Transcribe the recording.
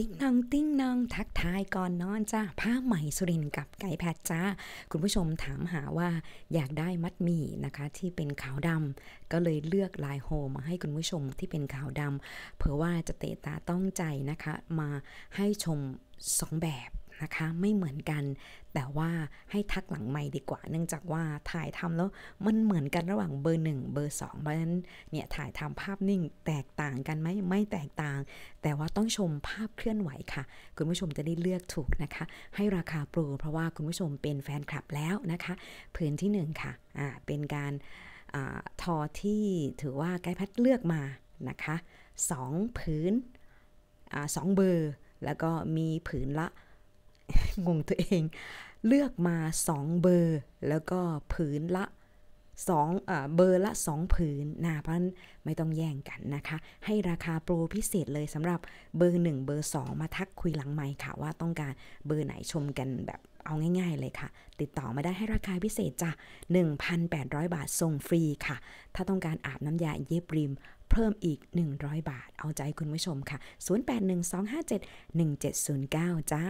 ติ๊งนองติ๊งนองทักทายก่อนนอนจ้าผ้าใหม่สุรินกับไก่แพทจ้า คุณผู้ชมถามหาว่าอยากได้มัดหมี่นะคะ ที่เป็นขาวดำ ก็เลยเลือกลายโฮมาให้คุณผู้ชมที่เป็นขาวดำเผื่อว่าจะเตะตาต้องใจนะคะ มาให้ชม2แบบนะคะไม่เหมือนกัน แต่ว่าให้ทักหลังไม่ดีกว่า เนื่องจากว่าถ่ายทำแล้วมันเหมือนกันระหว่างเบอร์ 1 เบอร์2เพราะฉะนั้นเนี่ยถ่ายทำภาพนิ่ง แตกต่างกันไหมไม่แตกต่าง แต่ว่าต้องชมภาพเคลื่อนไหวค่ะ คุณผู้ชมจะได้เลือกถูกนะคะ ให้ราคาโปร เพราะว่าคุณผู้ชมเป็นแฟนคลับแล้วนะคะผืนที่1ค่ะอ่าเป็นการอาทอที่ถือว่าไกด์แพทเลือกมานะคะ2ผืนอสองเบอร์ แล้วก็มีผืนละงงตัวเองเลือกมา 2 เบอร์ แล้วก็ผืนละ2เอ่เบอร์ละ2 ผืนนะเพราะนั้นไม่ต้องแย่งกันนะคะ ให้ราคาโปรพิเศษเลยสำหรับเบอร์1เบอร์ 2 มาทักคุยหลังไมค์ค่ะ ว่าต้องการเบอร์ไหนชมกันแบบเอาง่าย ๆ เลยค่ะ ติดต่อมาได้ให้ราคาพิเศษจ้ะ 1,800 บาทส่งฟรีค่ะ ถ้าต้องการอาบน้ำยาเย็บริมเพิ่มอีก 100 บาท เอาใจคุณผู้ชมค่ะ 0812571709 จ้า